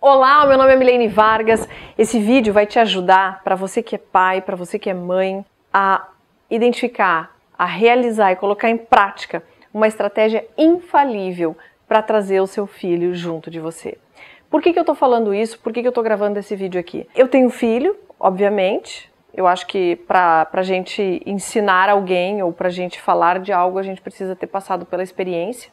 Olá, meu nome é Milene Vargas. Esse vídeo vai te ajudar para você que é pai, para você que é mãe, a identificar, a realizar e colocar em prática uma estratégia infalível para trazer o seu filho junto de você. Por que, que eu estou falando isso? Por que, que eu estou gravando esse vídeo aqui? Eu tenho filho, obviamente. Eu acho que para a gente ensinar alguém ou para a gente falar de algo, a gente precisa ter passado pela experiência.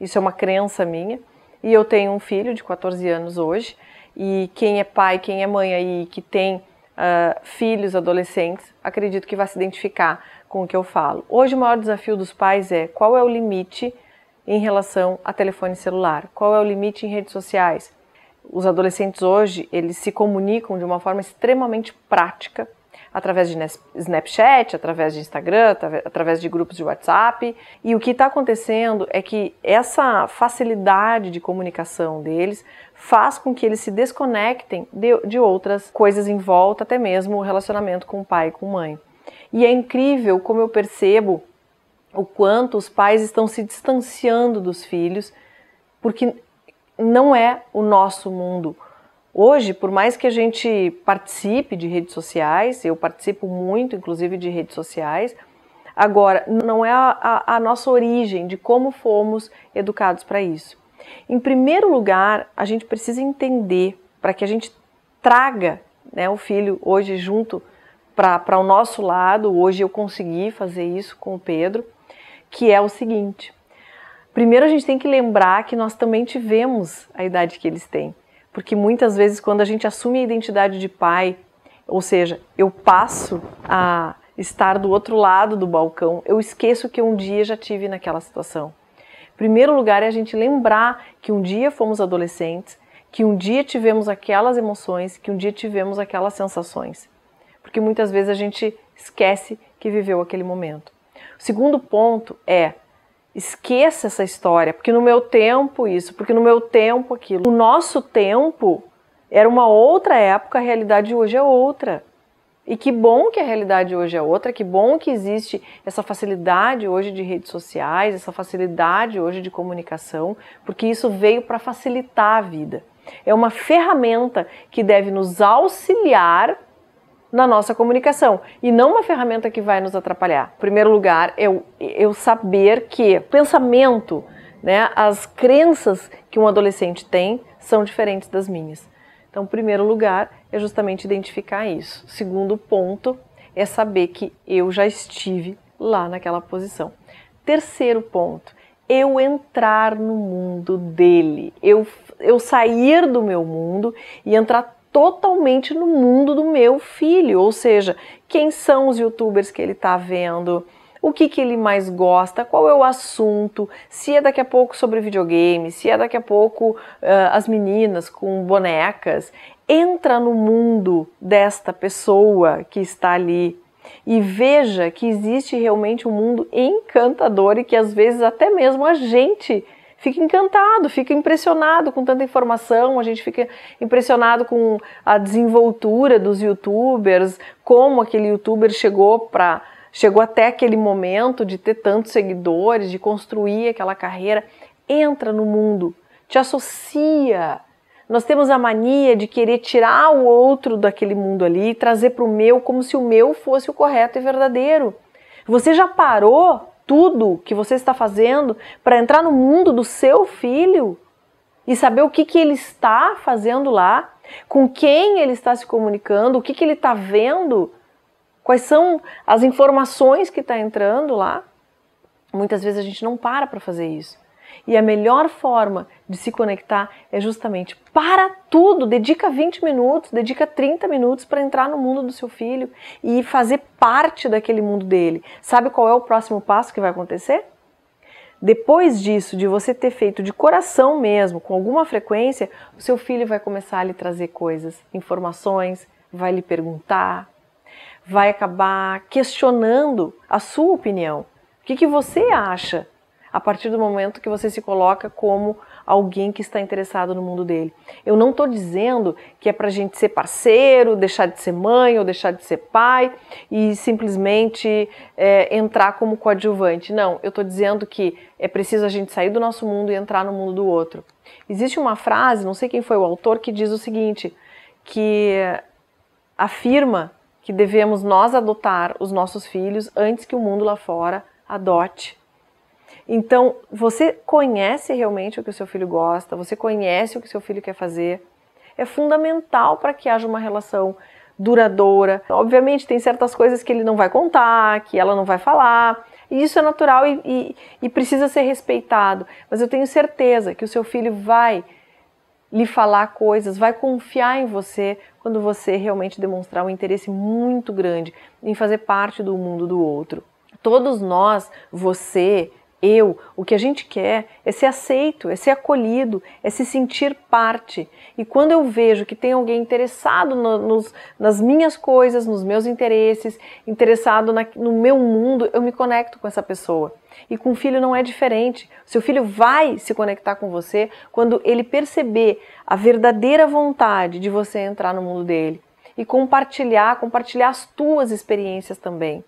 Isso é uma crença minha. E eu tenho um filho de 14 anos hoje. E quem é pai, quem é mãe aí que tem uh, filhos adolescentes, acredito que vai se identificar com o que eu falo. Hoje o maior desafio dos pais é qual é o limite em relação a telefone celular, qual é o limite em redes sociais. Os adolescentes hoje, eles se comunicam de uma forma extremamente prática através de Snapchat, através de Instagram, através de grupos de WhatsApp. E o que está acontecendo é que essa facilidade de comunicação deles faz com que eles se desconectem de, de outras coisas em volta, até mesmo o relacionamento com o pai e com a mãe. E é incrível como eu percebo o quanto os pais estão se distanciando dos filhos, porque não é o nosso mundo. Hoje, por mais que a gente participe de redes sociais, eu participo muito, inclusive, de redes sociais, agora, não é a, a, a nossa origem de como fomos educados para isso. Em primeiro lugar, a gente precisa entender para que a gente traga né, o filho hoje junto para o nosso lado. Hoje eu consegui fazer isso com o Pedro, que é o seguinte: primeiro a gente tem que lembrar que nós também tivemos a idade que eles têm porque muitas vezes quando a gente assume a identidade de pai, ou seja, eu passo a estar do outro lado do balcão, eu esqueço que um dia já tive naquela situação. Primeiro lugar é a gente lembrar que um dia fomos adolescentes, que um dia tivemos aquelas emoções, que um dia tivemos aquelas sensações. Porque muitas vezes a gente esquece que viveu aquele momento. O segundo ponto é Esqueça essa história, porque no meu tempo isso, porque no meu tempo aquilo. O nosso tempo era uma outra época, a realidade hoje é outra. E que bom que a realidade hoje é outra, que bom que existe essa facilidade hoje de redes sociais, essa facilidade hoje de comunicação, porque isso veio para facilitar a vida. É uma ferramenta que deve nos auxiliar na nossa comunicação e não uma ferramenta que vai nos atrapalhar. Em primeiro lugar, eu, eu saber que pensamento, né, as crenças que um adolescente tem são diferentes das minhas. Então, primeiro lugar é justamente identificar isso. Segundo ponto é saber que eu já estive lá naquela posição. Terceiro ponto, eu entrar no mundo dele, eu, eu sair do meu mundo e entrar totalmente no mundo do meu filho, ou seja, quem são os youtubers que ele está vendo, o que, que ele mais gosta, qual é o assunto, se é daqui a pouco sobre videogame, se é daqui a pouco uh, as meninas com bonecas. Entra no mundo desta pessoa que está ali e veja que existe realmente um mundo encantador e que às vezes até mesmo a gente fica encantado, fica impressionado com tanta informação, a gente fica impressionado com a desenvoltura dos youtubers, como aquele youtuber chegou para chegou até aquele momento de ter tantos seguidores, de construir aquela carreira. Entra no mundo, te associa. Nós temos a mania de querer tirar o outro daquele mundo ali e trazer para o meu como se o meu fosse o correto e verdadeiro. Você já parou tudo que você está fazendo para entrar no mundo do seu filho e saber o que, que ele está fazendo lá, com quem ele está se comunicando, o que, que ele está vendo, quais são as informações que está entrando lá. Muitas vezes a gente não para para fazer isso. E a melhor forma de se conectar é justamente para tudo, dedica 20 minutos, dedica 30 minutos para entrar no mundo do seu filho e fazer parte daquele mundo dele. Sabe qual é o próximo passo que vai acontecer? Depois disso, de você ter feito de coração mesmo, com alguma frequência, o seu filho vai começar a lhe trazer coisas, informações, vai lhe perguntar, vai acabar questionando a sua opinião. O que, que você acha a partir do momento que você se coloca como alguém que está interessado no mundo dele. Eu não estou dizendo que é para a gente ser parceiro, deixar de ser mãe ou deixar de ser pai e simplesmente é, entrar como coadjuvante. Não, eu estou dizendo que é preciso a gente sair do nosso mundo e entrar no mundo do outro. Existe uma frase, não sei quem foi o autor, que diz o seguinte, que afirma que devemos nós adotar os nossos filhos antes que o mundo lá fora adote então, você conhece realmente o que o seu filho gosta, você conhece o que seu filho quer fazer. É fundamental para que haja uma relação duradoura. Obviamente, tem certas coisas que ele não vai contar, que ela não vai falar, e isso é natural e, e, e precisa ser respeitado. Mas eu tenho certeza que o seu filho vai lhe falar coisas, vai confiar em você quando você realmente demonstrar um interesse muito grande em fazer parte do mundo do outro. Todos nós, você, eu, o que a gente quer é ser aceito, é ser acolhido, é se sentir parte. E quando eu vejo que tem alguém interessado no, nos, nas minhas coisas, nos meus interesses, interessado na, no meu mundo, eu me conecto com essa pessoa. E com o filho não é diferente. Seu filho vai se conectar com você quando ele perceber a verdadeira vontade de você entrar no mundo dele e compartilhar, compartilhar as tuas experiências também.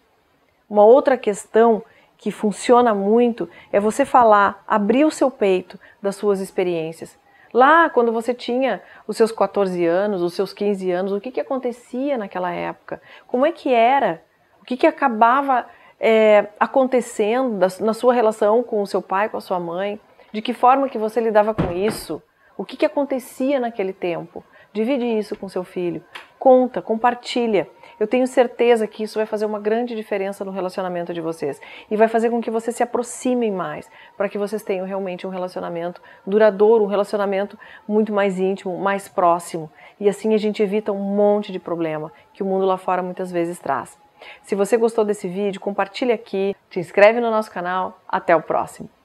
Uma outra questão que funciona muito é você falar, abrir o seu peito das suas experiências. Lá, quando você tinha os seus 14 anos, os seus 15 anos, o que, que acontecia naquela época? Como é que era? O que, que acabava é, acontecendo na sua relação com o seu pai, com a sua mãe? De que forma que você lidava com isso? O que, que acontecia naquele tempo? Divide isso com seu filho. Conta, compartilha. Eu tenho certeza que isso vai fazer uma grande diferença no relacionamento de vocês e vai fazer com que vocês se aproximem mais, para que vocês tenham realmente um relacionamento duradouro, um relacionamento muito mais íntimo, mais próximo. E assim a gente evita um monte de problema que o mundo lá fora muitas vezes traz. Se você gostou desse vídeo, compartilhe aqui, te inscreve no nosso canal. Até o próximo!